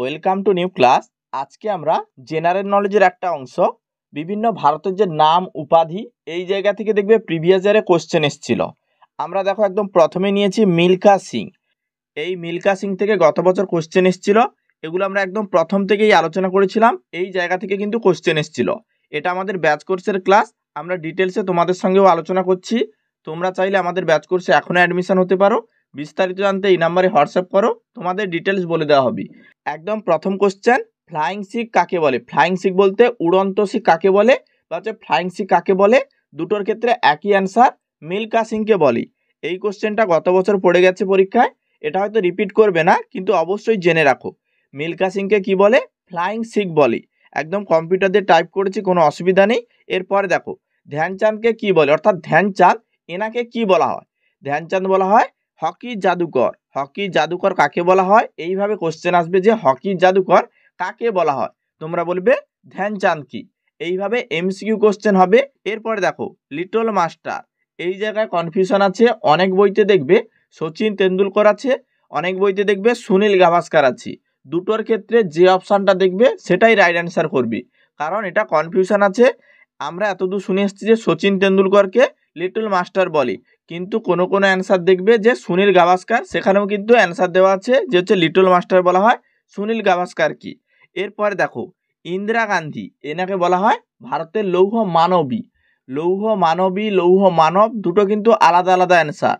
welcome to new class আজকে আমরা general নলেজের একটা অংশ বিভিন্ন ভারতের যে নাম উপাধি এই জায়গা থেকে দেখবে প্রিভিয়াস ইয়ারে কোশ্চেন এসছিল আমরা দেখো একদম প্রথমে নিয়েছি মিল্কা সিং এই মিল্কা সিং থেকে গত বছর কোশ্চেন এসছিল এগুলো আমরা একদম প্রথম থেকেই আলোচনা করেছিলাম এই জায়গা থেকে কিন্তু কোশ্চেন এসছিল এটা আমাদের ব্যাচ কোর্সের ক্লাস আমরা ডিটেলসে তোমাদের সঙ্গেও আলোচনা করছি তোমরা চাইলে আমাদের ব্যাচ কোর্সে এখনও অ্যাডমিশন হতে পারো বিস্তারিত জানতে এই নাম্বারে হোয়াটসঅ্যাপ করো তোমাদের ডিটেলস বলে দেওয়া হবে একদম প্রথম কোশ্চেন ফ্লাইং শিখ কাকে বলে ফ্লাইং শিখ বলতে উড়ন্ত শিখ কাকে বলে বা হচ্ছে ফ্লাইং শিখ কাকে বলে দুটোর ক্ষেত্রে একই অ্যান্সার মিল্কা সিংকে বলি এই কোশ্চেনটা গত বছর পড়ে গেছে পরীক্ষায় এটা হয়তো রিপিট করবে না কিন্তু অবশ্যই জেনে রাখো মিল্কা সিংকে কি বলে ফ্লাইং শিখ বলি একদম কম্পিউটার দিয়ে টাইপ করেছি কোনো অসুবিধা নেই এরপরে দেখো ধ্যানচাঁদকে কি বলে অর্থাৎ ধ্যানচাঁদ এনাকে কি বলা হয় ধ্যানচাঁদ বলা হয় হকি জাদুকর হকি জাদুকর কাকে বলা হয় এইভাবে কোশ্চেন আসবে যে হকি জাদুকর কাকে বলা হয় তোমরা বলবে ধ্যানচাঁদ কি এইভাবে এমসিকিউ কোশ্চেন হবে এরপরে দেখো লিটল মাস্টার এই জায়গায় কনফিউশন আছে অনেক বইতে দেখবে সচিন তেন্ডুলকর আছে অনেক বইতে দেখবে সুনীল গাভাস্কার আছে দুটোর ক্ষেত্রে যে অপশানটা দেখবে সেটাই রাইট অ্যান্সার করবি কারণ এটা কনফিউশন আছে আমরা এতদূর শুনে এসেছি যে সচিন তেন্ডুলকরকে লিটল মাস্টার বলি কিন্তু কোনো কোনো অ্যান্সার দেখবে যে সুনীল গাভাস্কার সেখানেও কিন্তু অ্যান্সার দেওয়া আছে যে হচ্ছে লিটল মাস্টার বলা হয় সুনীল গাভাস্কার কি এরপরে দেখো ইন্দিরা গান্ধী এনাকে বলা হয় ভারতের লৌহ মানবী লৌহ মানবী লৌহ মানব দুটো কিন্তু আলাদা আলাদা অ্যান্সার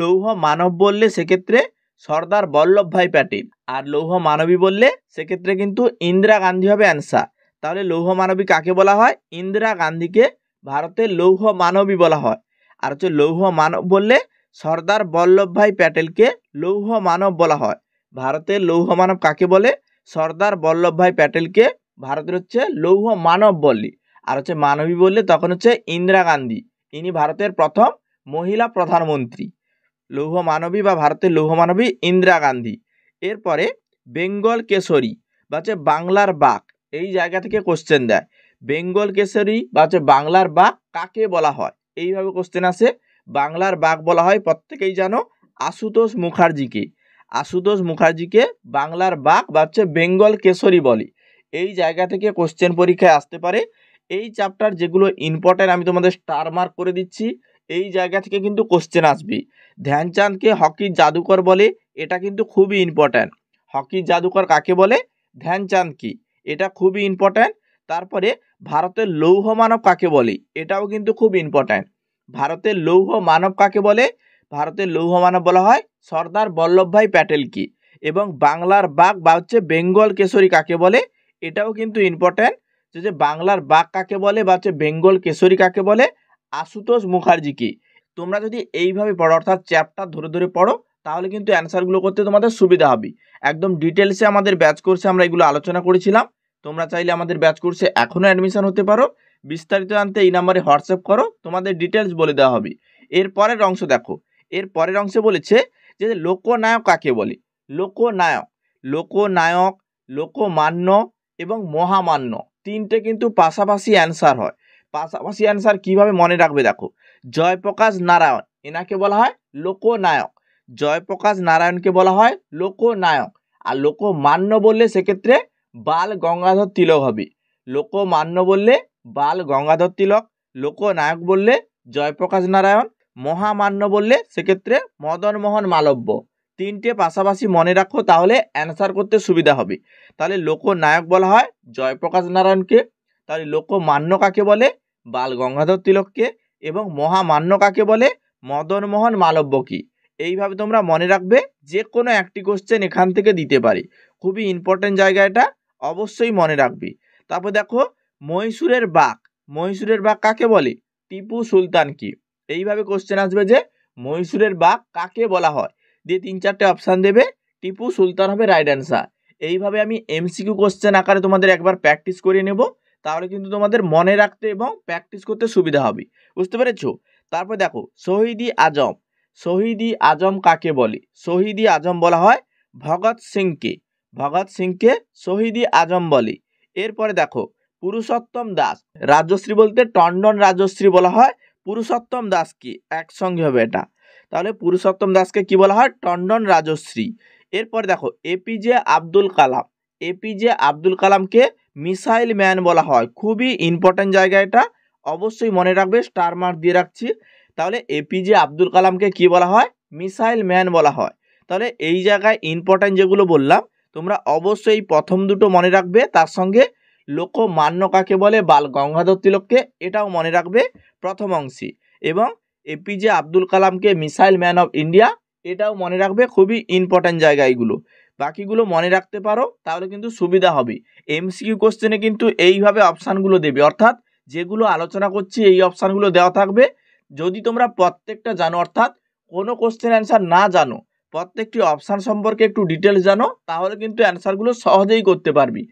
লৌহ মানব বললে সেক্ষেত্রে সর্দার বল্লভভাই প্যাটেল আর লৌহ মানবী বললে সেক্ষেত্রে কিন্তু ইন্দিরা গান্ধী হবে অ্যান্সার তাহলে লৌহ মানবী কাকে বলা হয় ইন্দিরা গান্ধীকে ভারতের লৌহ মানবী বলা হয় আর হচ্ছে লৌহ মানব বললে সর্দার বল্লভভাই প্যাটেলকে লৌহ মানব বলা হয় ভারতের লৌহ মানব কাকে বলে সর্দার বল্লভভাই প্যাটেলকে ভারতের হচ্ছে লৌহ মানব বলি আর হচ্ছে মানবী বললে তখন হচ্ছে ইন্দিরা গান্ধী ইনি ভারতের প্রথম মহিলা প্রধানমন্ত্রী লৌহ মানবী বা ভারতের লৌহ মানবী ইন্দিরা গান্ধী এরপরে বেঙ্গল কেশরী বা হচ্ছে বাংলার বাঘ এই জায়গা থেকে কোশ্চেন দেয় বেঙ্গল কেশরী বা হচ্ছে বাংলার বাঘ কাকে বলা হয় এইভাবে কোশ্চেন আছে বাংলার বাঘ বলা হয় প্রত্যেকেই জানো আশুতোষ মুখার্জিকে আশুতোষ মুখার্জিকে বাংলার বাঘ বা হচ্ছে বেঙ্গল কেশরী বলে এই জায়গা থেকে কোশ্চেন পরীক্ষায় আসতে পারে এই চ্যাপ্টার যেগুলো ইম্পর্ট্যান্ট আমি তোমাদের স্টার মার্ক করে দিচ্ছি এই জায়গা থেকে কিন্তু কোশ্চেন আসবে ধ্যানচাঁদকে হকির জাদুকর বলে এটা কিন্তু খুবই ইম্পর্ট্যান্ট হকির জাদুকর কাকে বলে ধ্যানচাঁদ কি এটা খুবই ইম্পর্ট্যান্ট তারপরে ভারতের লৌহ মানব কাকে বলে এটাও কিন্তু খুব ইম্পর্ট্যান্ট ভারতের লৌহ মানব কাকে বলে ভারতের লৌহ মানব বলা হয় সর্দার বল্লভভাই প্যাটেলকে এবং বাংলার বাঘ বা হচ্ছে বেঙ্গল কেশরী কাকে বলে এটাও কিন্তু ইম্পর্ট্যান্ট যে বাংলার বাঘ কাকে বলে বা হচ্ছে বেঙ্গল কেশরী কাকে বলে আশুতোষ মুখার্জিকে তোমরা যদি এইভাবে পড়ো অর্থাৎ চ্যাপ্টার ধরে ধরে পড়ো তাহলে কিন্তু অ্যান্সারগুলো করতে তোমাদের সুবিধা হবে একদম ডিটেলসে আমাদের ব্যাচ কোর্সে আমরা এগুলো আলোচনা করেছিলাম তোমরা চাইলে আমাদের ব্যাচ কোর্সে এখনও অ্যাডমিশন হতে পারো বিস্তারিত জানতে এই নাম্বারে হোয়াটসঅ্যাপ করো তোমাদের ডিটেলস বলে দেওয়া হবে এর পরের অংশ দেখো এর পরের অংশে বলেছে যে লোকনায়ক কাকে বলে লোকনায়ক লোকনায়ক লোকমান্য এবং মহামান্য তিনটে কিন্তু পাশাপাশি অ্যান্সার হয় পাশাপাশি অ্যান্সার কিভাবে মনে রাখবে দেখো জয়প্রকাশ নারায়ণ এনাকে বলা হয় লোকনায়ক জয়প্রকাশ নারায়ণকে বলা হয় লোকনায়ক আর লোকমান্য বললে সেক্ষেত্রে বাল গঙ্গাধর তিলক হবে লোকমান্য বললে বাল গঙ্গাধর তিলক লোকনায়ক বললে জয়প্রকাশ নারায়ণ মহামান্য বললে সেক্ষেত্রে মদনমোহন মালব্য তিনটে পাশাপাশি মনে রাখো তাহলে অ্যান্সার করতে সুবিধা হবে তাহলে লোকনায়ক বলা হয় জয়প্রকাশ নারায়ণকে তাহলে লোকমান্য কাকে বলে বাল গঙ্গাধর তিলককে এবং মহামান্য কাকে বলে মদনমোহন মালব্য কি এইভাবে তোমরা মনে রাখবে যে কোনো একটি কোশ্চেন এখান থেকে দিতে পারি খুবই ইম্পর্টেন্ট জায়গা এটা অবশ্যই মনে রাখবি তারপর দেখো মহীশূরের বাঘ মহীশূরের বাঘ কাকে বলে টিপু সুলতান কি এইভাবে কোশ্চেন আসবে যে মহীশূরের বাঘ কাকে বলা হয় দিয়ে তিন চারটে অপশান দেবে টিপু সুলতান হবে রাইট অ্যান্সার এইভাবে আমি এমসিকিউ কোশ্চেন আকারে তোমাদের একবার প্র্যাকটিস করিয়ে নেব তাহলে কিন্তু তোমাদের মনে রাখতে এবং প্র্যাকটিস করতে সুবিধা হবে বুঝতে পেরেছো তারপর দেখো শহীদি আজম শহীদি আজম কাকে বলে শহীদি আজম বলা হয় ভগৎ সিংকে ভগৎ সিংকে শহীদি আজম বলি এরপরে দেখো পুরুষোত্তম দাস রাজশ্রী বলতে টন্ডন রাজশ্রী বলা হয় পুরুষোত্তম দাস কি একসঙ্গে হবে এটা তাহলে পুরুষোত্তম দাসকে কি বলা হয় টন্ডন রাজশ্রী এরপরে দেখো এপিজে আব্দুল কালাম এপিজে আব্দুল কালামকে মিসাইল ম্যান বলা হয় খুবই ইম্পর্ট্যান্ট জায়গা এটা অবশ্যই মনে রাখবে স্টার মার্ক দিয়ে রাখছি তাহলে এপিজে আব্দুল কালামকে কি বলা হয় মিসাইল ম্যান বলা হয় তাহলে এই জায়গায় ইম্পর্ট্যান্ট যেগুলো বললাম তোমরা অবশ্যই প্রথম দুটো মনে রাখবে তার সঙ্গে লোকমান্য কাকে বলে বাল গঙ্গাধর তিলককে এটাও মনে রাখবে প্রথম অংশে এবং এপিজে আব্দুল কালামকে মিসাইল ম্যান অফ ইন্ডিয়া এটাও মনে রাখবে খুবই ইম্পর্ট্যান্ট জায়গা এইগুলো বাকিগুলো মনে রাখতে পারো তাহলে কিন্তু সুবিধা হবে এমসিকিউ কোশ্চেনে কিন্তু এইভাবে অপশানগুলো দেবে অর্থাৎ যেগুলো আলোচনা করছি এই অপশানগুলো দেওয়া থাকবে যদি তোমরা প্রত্যেকটা জানো অর্থাৎ কোনো কোশ্চেন অ্যান্সার না জানো প্রত্যেকটি অপশান সম্পর্কে একটু ডিটেলস জানো তাহলে কিন্তু অ্যান্সারগুলো সহজেই করতে পারবি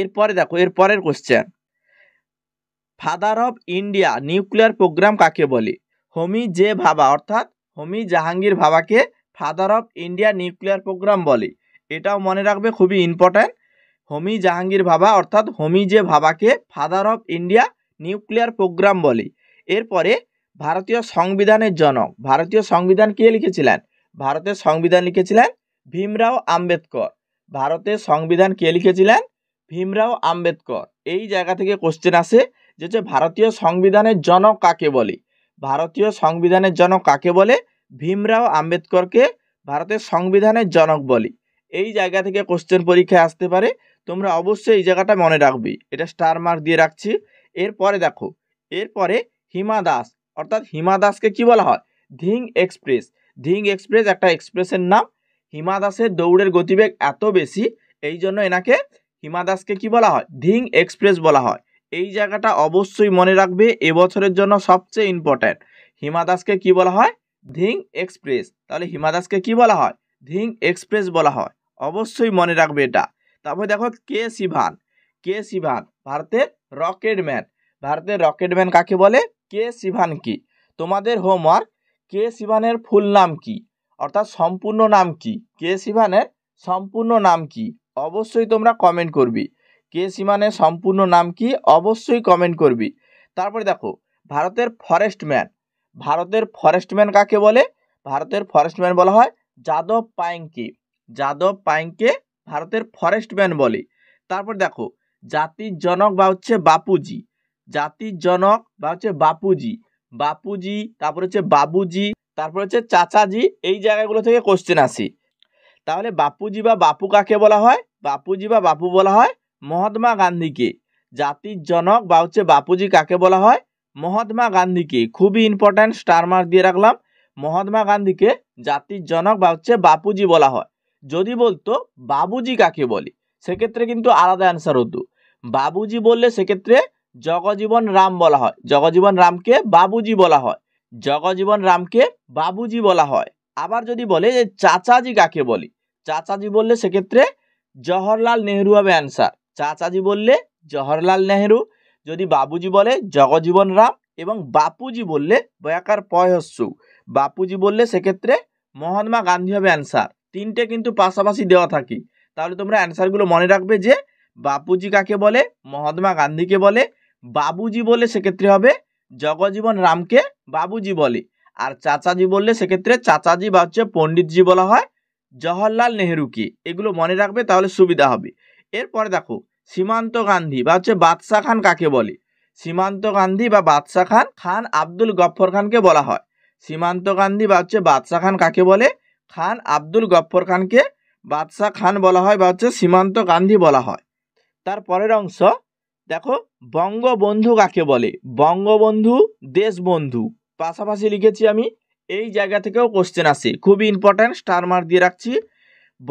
এরপরে দেখো এরপরের question father of India nuclear programme কাকে বলে হোমি জে ভাবা অর্থাৎ হোমি জাহাঙ্গীর ভাবাকে father of India nuclear programme বলে এটাও মনে রাখবে খুবই ইম্পর্ট্যান্ট হোমি জাহাঙ্গীর ভাবা অর্থাৎ হোমি জে ভাবাকে father of India nuclear programme বলে এরপরে ভারতীয় সংবিধানের জনক ভারতীয় সংবিধান কে লিখেছিলেন ভারতের সংবিধান লিখেছিলেন ভীমরাও আম্বেদকর ভারতের সংবিধান কে লিখেছিলেন ভীমরাও আম্বেদকর এই জায়গা থেকে কোশ্চেন আসে যে হচ্ছে ভারতীয় সংবিধানের জনক কাকে বলে ভারতীয় সংবিধানের জনক কাকে বলে ভীমরাও আম্বেদকরকে ভারতের সংবিধানের জনক বলি এই জায়গা থেকে কোশ্চেন পরীক্ষায় আসতে পারে তোমরা অবশ্যই এই জায়গাটা মনে রাখবি এটা স্টার মার্ক দিয়ে রাখছি এরপরে দেখো এরপরে হিমা দাস অর্থাৎ হিমা দাসকে কী বলা হয় ধিং এক্সপ্রেস ধিং এক্সপ্রেস একটা এক্সপ্রেসের নাম হিমা দাসের দৌড়ের গতিবেগ এত বেশি এই জন্য এনাকে হিমা দাসকে কী বলা হয় ধিং এক্সপ্রেস বলা হয় এই জায়গাটা অবশ্যই মনে রাখবে এবছরের জন্য সবচেয়ে ইম্পর্ট্যান্ট হিমা দাসকে কী বলা হয় ধিং এক্সপ্রেস তাহলে হিমা দাসকে কী বলা হয় ধিং এক্সপ্রেস বলা হয় অবশ্যই মনে রাখবে এটা তারপরে দেখো কে সিভান কে সিভান ভারতের রকেট ম্যান ভারতের রকেট ম্যান কাকে বলে কে শিভান কে তোমাদের হোমওয়ার্ক কে শিভানের ফুল নাম কি অর্থাৎ সম্পূর্ণ নাম কি কে শিভানের সম্পূর্ণ নাম কি অবশ্যই তোমরা কমেন্ট করবি কে শিভানের সম্পূর্ণ নাম কি অবশ্যই কমেন্ট করবি তারপরে দেখো ভারতের ফরেস্ট ম্যান ভারতের ফরেস্ট ম্যান কাকে বলে ভারতের ফরেস্ট ম্যান বলা হয় যাদব পায়েংকে যাদব পায়েংকে ভারতের ফরেস্ট ম্যান বলে তারপর দেখো জাতির জনক বা হচ্ছে বাপুজি জাতির জনক বা হচ্ছে বাপুজি বাপুজি তারপর হচ্ছে বাবুজি তারপর হচ্ছে চাচাজি এই জায়গাগুলো থেকে কোশ্চেন আসি তাহলে বাপুজি বা বাপু কাকে বলা হয় বাপুজি বা বাপু বলা হয় মহাত্মা গান্ধীকে জাতির জনক বা হচ্ছে বাপুজি কাকে বলা হয় মহাত্মা গান্ধীকে খুবই ইম্পর্ট্যান্ট স্টার মার্ক দিয়ে রাখলাম মহাত্মা গান্ধীকে জাতির জনক বা হচ্ছে বাপুজি বলা হয় যদি বলতো বাবুজি কাকে বলে সেক্ষেত্রে কিন্তু আলাদা অ্যান্সার হতো বাবুজি বললে সেক্ষেত্রে জগজীবন রাম বলা হয় জগজীবন রামকে বাবুজি বলা হয় জগজীবন রামকে বাবুজি বলা হয় আবার যদি বলে যে চাচাজি কাকে বলি চাচাজি বললে সেক্ষেত্রে জওহরলাল নেহরু হবে অ্যান্সার চাচাজি বললে জওহরলাল নেহরু যদি বাবুজি বলে জগজীবন রাম এবং বাপুজি বললে বয়াকার পয়হস্যু বাপুজি বললে সেক্ষেত্রে মহাত্মা গান্ধী হবে অ্যান্সার তিনটে কিন্তু পাশাপাশি দেওয়া থাকি তাহলে তোমরা অ্যান্সারগুলো মনে রাখবে যে বাপুজি কাকে বলে মহাত্মা গান্ধীকে বলে বাবুজি বললে সেক্ষেত্রে হবে জগজীবন রামকে বাবুজি বলে আর চাচাজি বললে সেক্ষেত্রে চাচাজি বা হচ্ছে পণ্ডিতজি বলা হয় জওহরলাল নেহরুকে এগুলো মনে রাখবে তাহলে সুবিধা হবে এরপরে দেখো সীমান্ত গান্ধী বা হচ্ছে বাদশাহ খান কাকে বলে সীমান্ত গান্ধী বা বাদশাহ খান খান আব্দুল গফর খানকে বলা হয় সীমান্ত গান্ধী বা হচ্ছে বাদশাহ খান কাকে বলে খান আব্দুল গফর খানকে বাদশাহ খান বলা হয় বা হচ্ছে সীমান্ত গান্ধী বলা হয় তার পরের অংশ দেখো বঙ্গবন্ধু কাকে বলে বঙ্গবন্ধু দেশবন্ধু পাশাপাশি লিখেছি আমি এই জায়গা থেকেও কোশ্চেন আসে খুবই ইম্পর্ট্যান্ট স্টার মার্ক দিয়ে রাখছি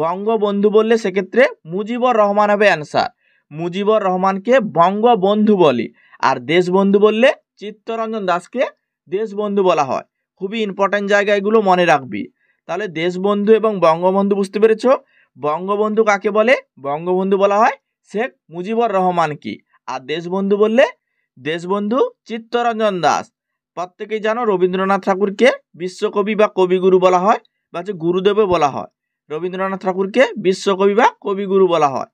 বঙ্গবন্ধু বললে সেক্ষেত্রে মুজিবর রহমান হবে অ্যান্সার মুজিবর রহমানকে বঙ্গবন্ধু বলে আর দেশবন্ধু বললে চিত্তরঞ্জন দাসকে দেশবন্ধু বলা হয় খুবই ইম্পর্ট্যান্ট জায়গা এগুলো মনে রাখবি তাহলে দেশবন্ধু এবং বঙ্গবন্ধু বুঝতে পেরেছ বঙ্গবন্ধু কাকে বলে বঙ্গবন্ধু বলা হয় শেখ মুজিবর রহমানকে আর দেশবন্ধু বললে দেশবন্ধু চিত্তরঞ্জন দাস প্রত্যেকেই জানো রবীন্দ্রনাথ ঠাকুরকে বিশ্বকবি বা কবিগুরু বলা হয় বা যে গুরুদেবে বলা হয় রবীন্দ্রনাথ ঠাকুরকে বিশ্বকবি বা কবিগুরু বলা হয়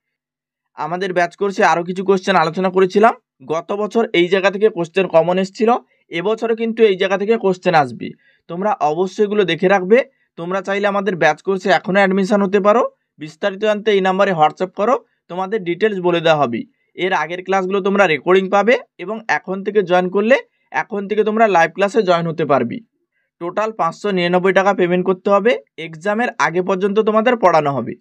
আমাদের ব্যাচ কোর্সে আরও কিছু কোশ্চেন আলোচনা করেছিলাম গত বছর এই জায়গা থেকে কোশ্চেন কমন এসেছিল এবছরও কিন্তু এই জায়গা থেকে কোশ্চেন আসবে তোমরা অবশ্যই এগুলো দেখে রাখবে তোমরা চাইলে আমাদের ব্যাচ কোর্সে এখনও অ্যাডমিশান হতে পারো বিস্তারিত জানতে এই নাম্বারে হোয়াটসঅ্যাপ করো তোমাদের ডিটেলস বলে দেওয়া হবে এর আগের ক্লাসগুলো তোমরা রেকর্ডিং পাবে এবং এখন থেকে জয়েন করলে এখন থেকে তোমরা লাইভ ক্লাসে জয়েন হতে পারবি টোটাল পাঁচশো নিরানব্বই টাকা পেমেন্ট করতে হবে এক্সামের আগে পর্যন্ত তোমাদের পড়ানো হবে